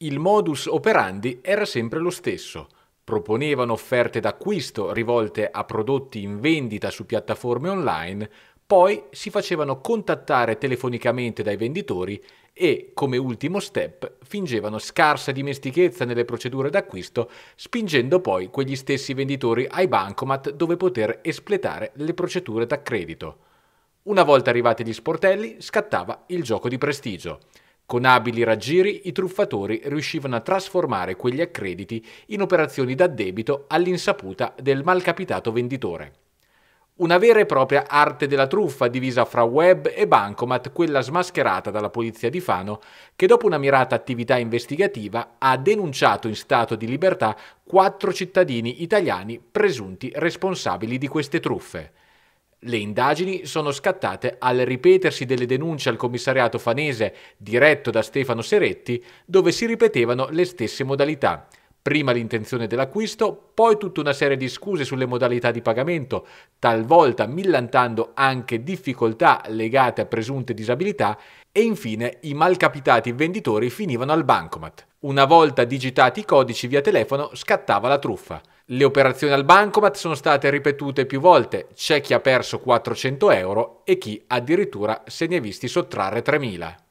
Il modus operandi era sempre lo stesso. Proponevano offerte d'acquisto rivolte a prodotti in vendita su piattaforme online, poi si facevano contattare telefonicamente dai venditori e, come ultimo step, fingevano scarsa dimestichezza nelle procedure d'acquisto, spingendo poi quegli stessi venditori ai bancomat dove poter espletare le procedure da credito. Una volta arrivati gli sportelli, scattava il gioco di prestigio. Con abili raggiri i truffatori riuscivano a trasformare quegli accrediti in operazioni da debito all'insaputa del malcapitato venditore. Una vera e propria arte della truffa divisa fra web e bancomat, quella smascherata dalla polizia di Fano, che dopo una mirata attività investigativa ha denunciato in stato di libertà quattro cittadini italiani presunti responsabili di queste truffe. Le indagini sono scattate al ripetersi delle denunce al commissariato fanese diretto da Stefano Seretti, dove si ripetevano le stesse modalità. Prima l'intenzione dell'acquisto, poi tutta una serie di scuse sulle modalità di pagamento, talvolta millantando anche difficoltà legate a presunte disabilità e infine i malcapitati venditori finivano al bancomat. Una volta digitati i codici via telefono scattava la truffa. Le operazioni al bancomat sono state ripetute più volte, c'è chi ha perso 400 euro e chi addirittura se ne è visti sottrarre 3000.